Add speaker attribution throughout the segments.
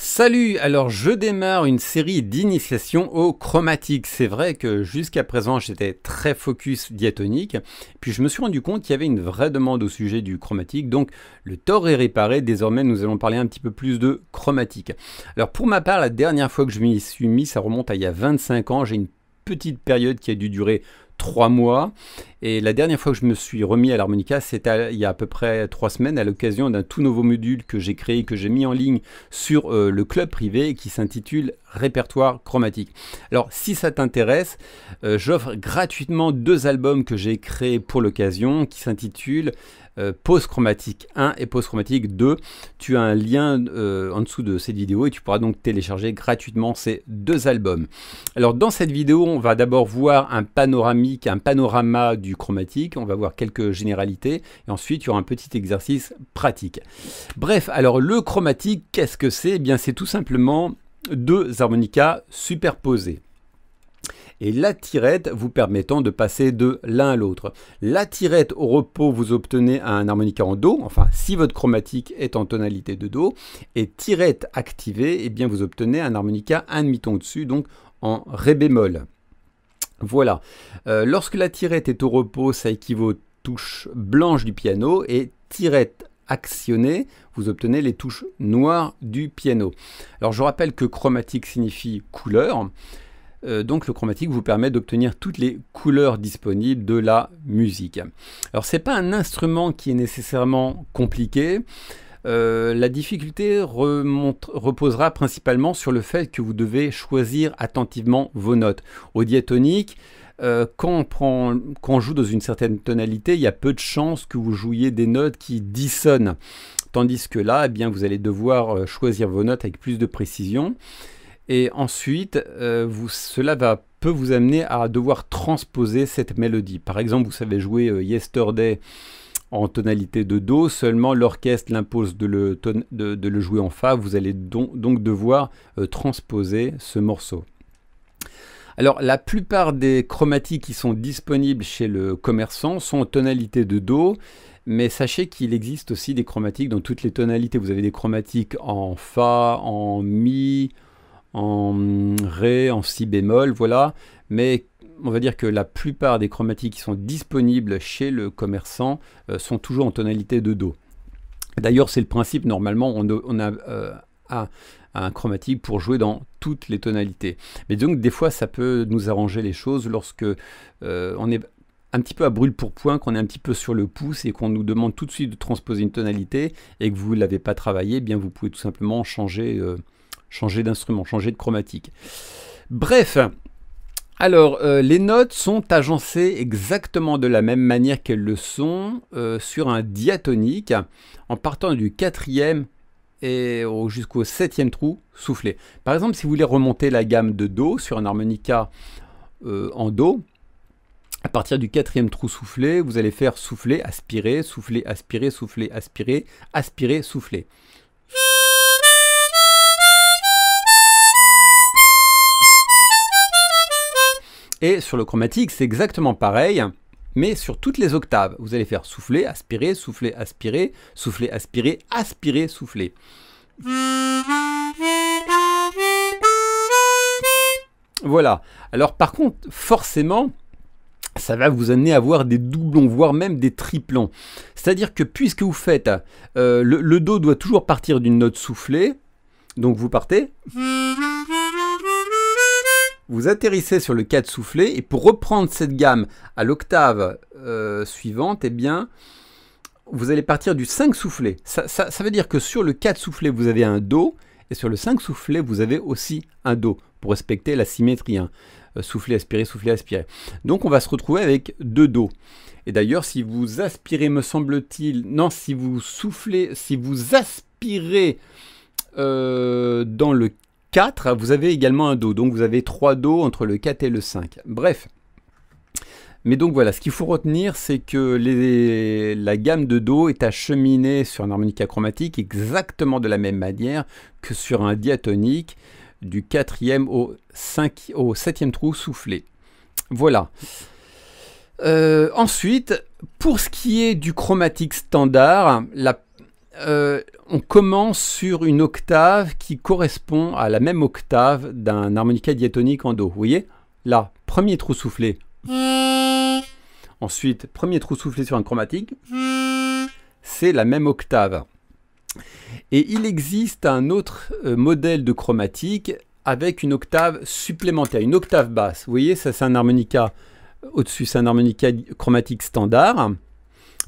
Speaker 1: Salut, alors je démarre une série d'initiations au chromatiques. C'est vrai que jusqu'à présent j'étais très focus diatonique, puis je me suis rendu compte qu'il y avait une vraie demande au sujet du chromatique, donc le tort est réparé, désormais nous allons parler un petit peu plus de chromatique. Alors pour ma part, la dernière fois que je m'y suis mis, ça remonte à il y a 25 ans, j'ai une petite période qui a dû durer trois mois. Et la dernière fois que je me suis remis à l'harmonica, c'était il y a à peu près trois semaines à l'occasion d'un tout nouveau module que j'ai créé, que j'ai mis en ligne sur euh, le club privé qui s'intitule Répertoire chromatique. Alors si ça t'intéresse, euh, j'offre gratuitement deux albums que j'ai créés pour l'occasion qui s'intitulent euh, Post chromatique 1 et pause chromatique 2. Tu as un lien euh, en dessous de cette vidéo et tu pourras donc télécharger gratuitement ces deux albums. Alors dans cette vidéo, on va d'abord voir un panoramique, un panorama du chromatique, on va voir quelques généralités et ensuite il y aura un petit exercice pratique. Bref, alors le chromatique, qu'est-ce que c'est eh bien c'est tout simplement deux harmonicas superposés et la tirette vous permettant de passer de l'un à l'autre. La tirette au repos, vous obtenez un harmonica en Do, enfin si votre chromatique est en tonalité de Do, et tirette activée, eh bien vous obtenez un harmonica un demi-ton dessus, donc en Ré bémol. Voilà. Euh, lorsque la tirette est au repos, ça équivaut aux touches blanches du piano et tirette actionnée, vous obtenez les touches noires du piano. Alors je rappelle que chromatique signifie couleur. Euh, donc le chromatique vous permet d'obtenir toutes les couleurs disponibles de la musique. Alors n'est pas un instrument qui est nécessairement compliqué. Euh, la difficulté reposera principalement sur le fait que vous devez choisir attentivement vos notes. Au diatonique, euh, quand, on joue dans une certaine tonalité, il y a peu de chances que vous jouiez des notes qui dissonnent. Tandis que là, eh bien, vous allez devoir choisir vos notes avec plus de précision. Et ensuite, euh, cela peut vous amener à devoir transposer cette mélodie. Par exemple, vous savez jouer euh, Yesterday en tonalité de Do, seulement l'orchestre l'impose de le, jouer en Fa, vous allez donc devoir euh, transposer ce morceau. Alors la plupart des chromatiques qui sont disponibles chez le commerçant sont en tonalité de Do, mais sachez qu'il existe aussi des chromatiques dans toutes les tonalités. Vous avez des chromatiques en Fa, en Mi, en mm, Ré, en Si bémol, voilà. Mais on va dire que la plupart des chromatiques qui sont disponibles chez le commerçant euh, sont toujours en tonalité de Do. D'ailleurs, c'est le principe, normalement, on, euh, a un chromatique pour jouer dans toutes les tonalités. Mais donc, des fois, ça peut nous arranger les choses lorsque euh, on est un petit peu à brûle pour point, qu'on est un petit peu sur le pouce et qu'on nous demande tout de suite de transposer une tonalité et que vous ne l'avez pas travaillé, eh bien vous pouvez tout simplement changer changer d'instrument, changer de chromatique. Bref, alors euh, les notes sont agencées exactement de la même manière qu'elles le sont euh, sur un diatonique en partant du quatrième et jusqu'au septième trou soufflé. Par exemple, si vous voulez remonter la gamme de Do sur un harmonica euh, en Do, à partir du quatrième trou soufflé, vous allez faire souffler, aspirer, souffler, aspirer, souffler, aspirer, aspirer, souffler. Et sur le chromatique, c'est exactement pareil, mais sur toutes les octaves. Vous allez faire souffler, aspirer, souffler, aspirer, souffler, aspirer, aspirer, souffler. Voilà. Alors par contre, forcément, ça va vous amener à avoir des doublons, voire même des triplons. C'est-à-dire que puisque vous faites, euh, le, le Do doit toujours partir d'une note soufflée, donc vous partez vous atterrissez sur le 4 soufflé, et pour reprendre cette gamme à l'octave euh, suivante, eh bien, vous allez partir du 5 soufflé. Ça, veut dire que sur le 4 soufflé, vous avez un Do, et sur le 5 soufflé, vous avez aussi un Do, pour respecter la symétrie. Soufflez, hein. euh, souffler soufflé, aspiré, soufflé, Donc on va se retrouver avec deux Do. Et d'ailleurs, si vous aspirez, me semble-t-il, non, si vous soufflez, si vous aspirez euh, dans le 4, vous avez également un Do. Donc vous avez 3 Do entre le 4 et le 5. Bref. Mais donc voilà, ce qu'il faut retenir, c'est que la gamme de Do est acheminée sur un harmonica chromatique exactement de la même manière que sur un diatonique du 4e au, 5, au 7e trou soufflé. Voilà. Euh, ensuite, pour ce qui est du chromatique standard, la euh, on commence sur une octave qui correspond à la même octave d'un harmonica diatonique en Do. Vous voyez Là, premier trou soufflé. Ensuite, premier trou soufflé sur un chromatique. C'est la même octave. Et il existe un autre euh, modèle de chromatique avec une octave supplémentaire, une octave basse. Vous voyez, ça c'est un harmonica au-dessus, c'est un harmonica chromatique standard.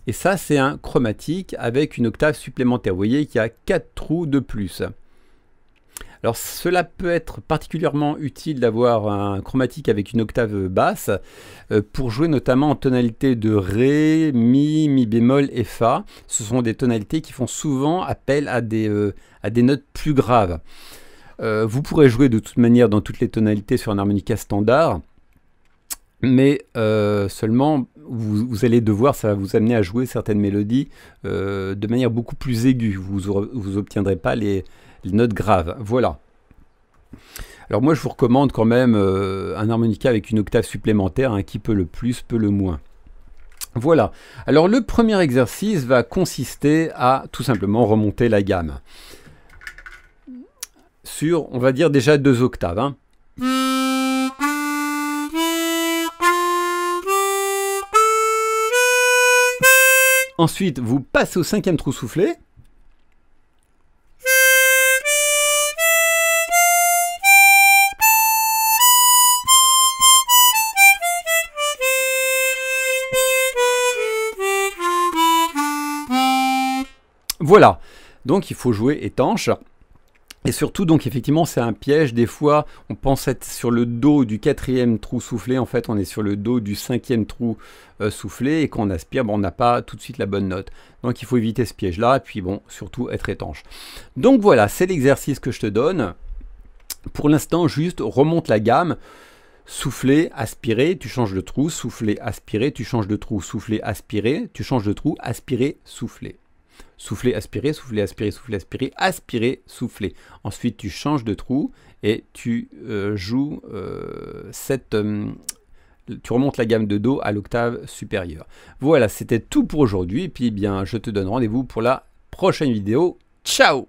Speaker 1: Et ça, c'est un chromatique avec une octave supplémentaire. Vous voyez qu'il y a 4 trous de plus. Alors cela peut être particulièrement utile d'avoir un chromatique avec une octave basse euh, pour jouer notamment en tonalité de Ré, Mi, Mi bémol et Fa. Ce sont des tonalités qui font souvent appel à des, euh, à des notes plus graves. Euh, vous pourrez jouer de toute manière dans toutes les tonalités sur un harmonica standard, mais seulement vous, allez devoir, ça va vous amener à jouer certaines mélodies euh, de manière beaucoup plus aiguë. Vous vous obtiendrez pas les, notes graves. Voilà. Alors moi, je vous recommande quand même euh, un harmonica avec une octave supplémentaire. Hein, qui peut le plus, peut le moins. Voilà. Alors le premier exercice va consister à tout simplement remonter la gamme sur, on va dire déjà deux octaves. Hein. Ensuite, vous passez au cinquième trou soufflé. Voilà. Donc il faut jouer étanche. Et surtout, donc effectivement, c'est un piège. Des fois, on pense être sur le dos du quatrième trou soufflé. En fait, on est sur le dos du cinquième trou euh, soufflé. Et quand on aspire, on n'a pas tout de suite la bonne note. Donc, il faut éviter ce piège-là. Et puis, bon, surtout être étanche. Donc voilà, c'est l'exercice que je te donne. Pour l'instant, juste remonte la gamme. Souffler, aspirer, tu changes de trou. Souffler, aspirer, tu changes de trou. Souffler, aspirer, tu changes de trou. Aspirer, souffler. Souffler, aspirer, souffler, aspirer, souffler, aspirer, aspirer, souffler. Ensuite, tu changes de trou et tu euh, joues euh, cette... Euh, tu remontes la gamme de Do à l'octave supérieure. Voilà, c'était tout pour aujourd'hui. Et puis, eh bien, je te donne rendez-vous pour la prochaine vidéo. Ciao